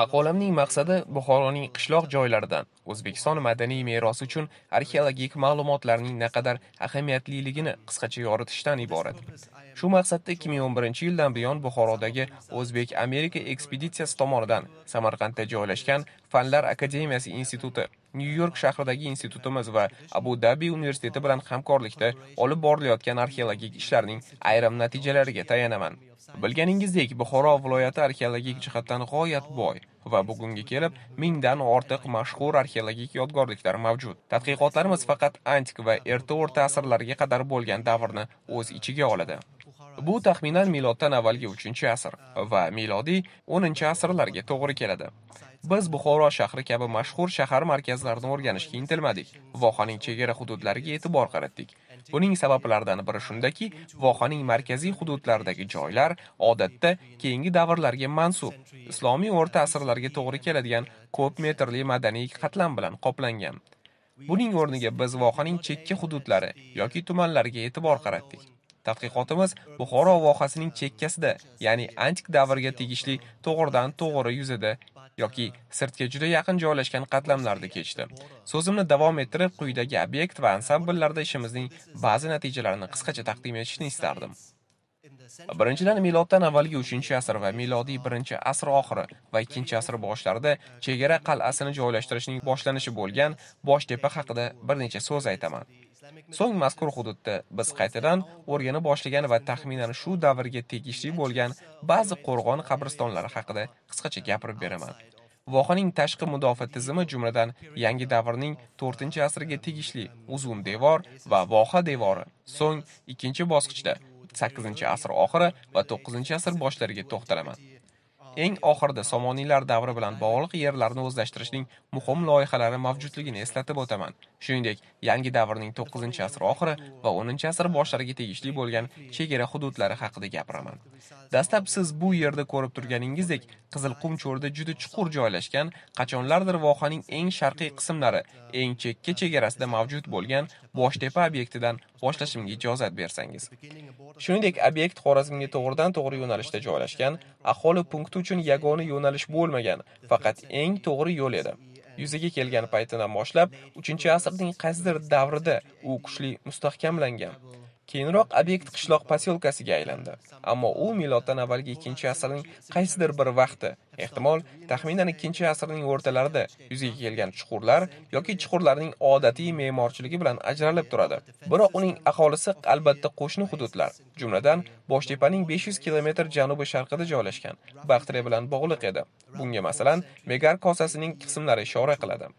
maqolamning maqsadi buxoroning qishloq joylaridan o'zbekiston madaniy merosi uchun arxeologik ma'lumotlarning naqadar ahamiyatliligini qisqacha yoritishdan iborat shu maqsadda 2011 yildan buyon buxorodagi o'zbek amerika ekspeditsiyasi tomonidan samarqandda joylashgan fanlar akademiyasi instituti Nyu-York shahridagi institutimiz va Abu Dabi universiteti bilan hamkorlikda olib borilayotgan arxeologik ishlarning ayrim natijalariga tayanaman. Bilganingizdek, Buxoro viloyati arxeologik jihatdan g'oyat boy va bugunga kelib mingdan ortiq mashhur arxeologik yodgorliklar mavjud. Tadqiqotlarimiz faqat antik va erta o'rta asrlarga qadar bo'lgan davrni o'z ichiga oladi. Bu taxminan miloddan avvalgi 3-asr va milodiy 10-asrlarga to'g'ri keladi. Biz Buxoro shahri kabi mashhur shahar markazlarini o'rganishga intilmadik. Vohaning chegara hududlariga e'tibor qaratdik. Buning sabablaridan biri shundaki, vohaning markaziy hududlaridagi joylar odatda keyingi davrlarga mansub, islomiy o'rta asrlarga to'g'ri keladigan ko'p metrli madaniy qatlam bilan qoplangan. Buning o'rniga biz vohaning chekka hududlari yoki tumanlariga e'tibor qaratdik. Tadqiqotimiz Buxoro vohasining chekkasida, ya'ni antik davrga tegishli to'g'ridan-to'g'ri yuzida yoki sirtga juda yaqin joylashgan qatlamlarda kechdi. So'zimni davom ettirib, quyidagi obyekt va ansambllarda ishimizning ba'zi natijalarini qisqacha taqdim etishni istardim. Birinchidan miloddan avvalgi 3-asr va milodiy 1-asr oxiri va 2-asr boshlarida chegara qal'asini joylashtirishning boshlanishi bo'lgan Boshtepa haqida bir necha so'z aytaman. So'ng mazkur hududda biz qaytadan o'rgana boshlagan va taxminan shu davrga tegishli bo'lgan ba'zi qo'rg'on qabristonlari haqida qisqacha gapirib beraman. Vohaning tashqi mudofaa tizimi, jumladan, yangi davrning 4 asriga tegishli uzun devor va voha devori, so'ng ikkinchi bosqichda 8-asr oxiri va 9-asr boshlariga to'xtalaman. eng oxirida somoniylar davri bilan bog'liq yerlarni o'zlashtirishning muhim loyihalari mavjudligini eslatib o'taman shuningdek yangi davrning 9 asr oxiri va 10 asr boshlariga tegishli bo'lgan chegara hududlari haqida gapiraman dastlab siz bu yerda ko'rib turganingizdek qizilqum cho'rida juda chuqur joylashgan qachonlardir vohaning eng sharqiy qismlari eng chekka chegarasida mavjud bo'lgan boshtepa obyektidan boshlashimga ijozat bersangiz shuningdek obyekt xorazmga to'g'ridan to'g'ri yo'nalishda joylashgan aholi punkti uchun yagona yo'nalish bo'lmagan faqat eng to'g'ri yo'l edi yuzaga kelgan paytidan boshlab uchinchi asrning qaysidir davrida u kuchli mustahkamlangan Keyinroq obyekt qishloq posyolkasiga aylandi. Ammo u miloddan avvalgi 2-asrning qaysidir bir vaqti, ehtimol taxminan 2-asrning o'rtalarida yuzaga kelgan chuqurlar yoki chuqurlarning odatiy me'morchiligi bilan ajralib turadi. Biroq uning aholisi albatta qo'shni hududlar, jumladan Boshtepaning 500 kilometr janubi-sharqida joylashgan Baxtre bilan bog'liq edi. Bunga masalan, Megar kosasining qismlari ishora qiladi.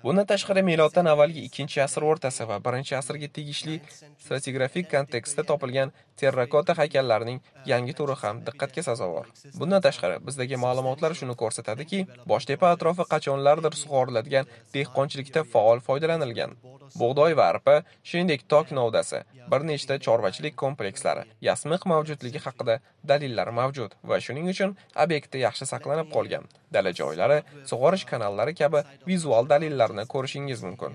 Bundan tashqari miloddan avvalgi 2-asr o'rtasi va 1-asrga tegishli stratigrafik kontekstda topilgan terrakota haykallarining yangi turi ham diqqatga sazovor. Bundan tashqari, bizdagi ma'lumotlar shuni ko'rsatadiki, Boshtepa atrofi qachonlardir sug'oriladigan dehqonchilikda faol foydalanilgan. Bug'doy va arpa, shuningdek tok novdasi, bir nechta chorvachilik komplekslari, yasmiq mavjudligi haqida dalillar mavjud va shuning uchun obyektda yaxshi saqlanib qolgan. Dala joylari, sug'orish kanallari kabi vizual dalillar obyektlarni ko'rishingiz mumkin.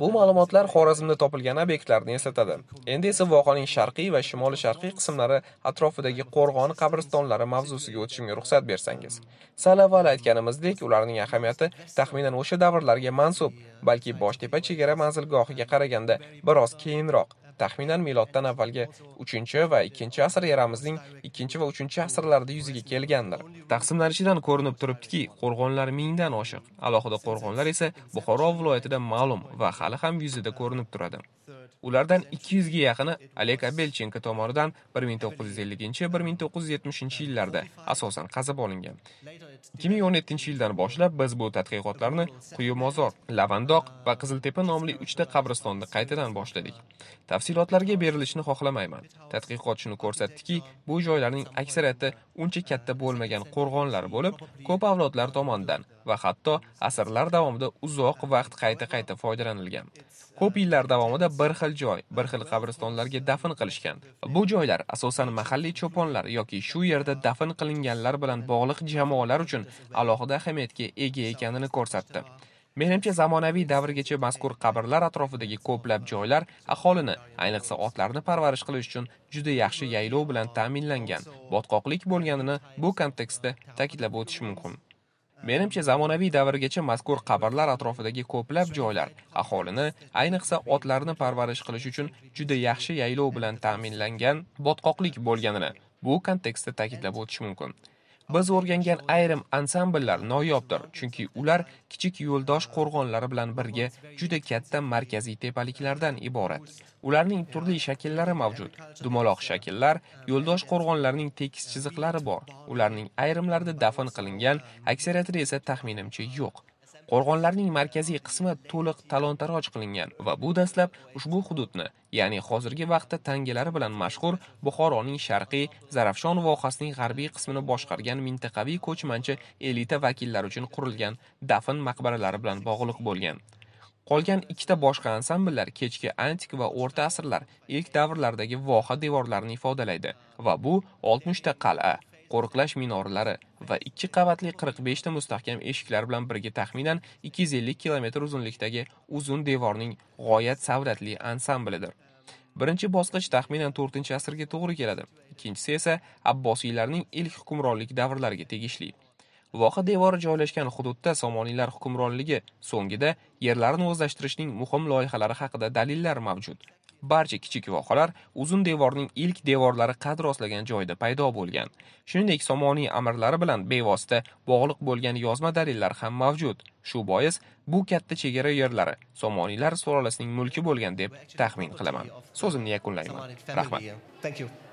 Bu ma'lumotlar Xorazmda topilgan obyektlarni eslatadi. Endi esa voqeaning sharqiy va shimoli-sharqiy qismlari atrofidagi qo'rg'on qabristonlari mavzusiga o'tishimga ruxsat bersangiz. Sal avval aytganimizdek, ularning ahamiyati taxminan o'sha davrlarga mansub, balki Boshtepa chegara manzilgohiga qaraganda biroz keyinroq taxminan miloddan avvalgi 3 va 2 asr eramizning 2 va 3 asrlarida yuzaga kelgandir. Taqsimlanishidan ko'rinib turibdiki, qo'rg'onlar mingdan oshiq. Alohida qo'rg'onlar esa Buxoro viloyatida ma'lum va hali ham yuzida ko'rinib turadi. Ulardan 200 ga yaqini Oleg Abelchenko tomonidan 1950-1970 yillarda asosan qazib olingan. 2017-yildan boshlab biz bu tadqiqotlarni Quyi mozor, Lavandoq va Qiziltepa nomli 3 ta qabristonda qaytadan boshladik. Tafsilotlarga berilishni xohlamayman. Tadqiqot shuni ko'rsatdiki, bu joylarning aksariyati uncha katta bo'lmagan qo'rg'onlar bo'lib, ko'p avlodlar tomonidan va hatto asrlar davomida uzoq vaqt qayta-qayta foydalanilgan. Ko'p yillar davomida bir xil joy, bir xil qabristonlarga dafn qilishgan. Bu joylar asosan mahalliy cho'ponlar yoki shu yerda dafn qilinganlar bilan bog'liq jamoalar uchun alohida ahamiyatga ega ekanini ko'rsatdi. Menimcha, zamonaviy davrgacha mazkur qabrlar atrofidagi ko'plab joylar aholini, ayniqsa otlarni parvarish qilish uchun juda yaxshi yaylov bilan ta'minlangan. Botqoqlik bo'lganini bu kontekstda ta'kidlab o'tish mumkin. Menimcha, zamonaviy davrgacha mazkur qabrlar atrofidagi ko'plab joylar aholini, ayniqsa otlarni parvarish qilish uchun juda yaxshi yaylov bilan ta'minlangan botqoqlik bo'lganini bu kontekstda ta'kidlab o'tish mumkin. Biz o'rgangan ayrim ansambllar noyobdir, chunki ular kichik yo'ldosh qo'rg'onlari bilan birga juda katta markaziy tepaliklardan iborat. Ularning turli shakllari mavjud. Dumaloq shakllar, yo'ldosh qo'rg'onlarining tekis chiziqlari bor. Ularning ayrimlarida dafn qilingan, aksariyatida esa taxminimcha yo'q. Qo'rg'onlarning markaziy qismi to'liq talon-taroj qilingan va bu dastlab ushbu hududni, ya'ni hozirgi vaqtda tangalari bilan mashhur Buxoroning sharqiy Zarafshon vohasining g'arbiy qismini boshqargan mintaqaviy ko'chmanchi elita vakillari uchun qurilgan dafn maqbaralari bilan bog'liq bo'lgan. Qolgan ikkita boshqa ansambllar kechki antik va o'rta asrlar ilk davrlardagi voha devorlarini ifodalaydi va bu 60 ta qal'a qo'riqlash minorlari va ikki qavatli 45 ta mustahkam eshiklar bilan birga taxminan 250 km uzunlikdagi uzun devorning g'oyat savratli ansamblidir birinchi bosqich taxminan 4 asrga to'g'ri keladi ikkinchisi esa abbosiylarning ilk hukmronlik davrlariga tegishli voha devori joylashgan hududda somoniylar hukmronligi so'ngida yerlarni o'zlashtirishning muhim loyihalari haqida dalillar mavjud barcha kichik vohalar uzun devorning ilk devorlari qad rostlagan joyda paydo bo'lgan shuningdek somoniy amirlari bilan bevosita bog'liq bo'lgan yozma dalillar ham mavjud shu bois bu katta chegara yerlari somoniylar sulolasining mulki bo'lgan deb taxmin qilaman so'zimni yakunlayman rahmat Thank you.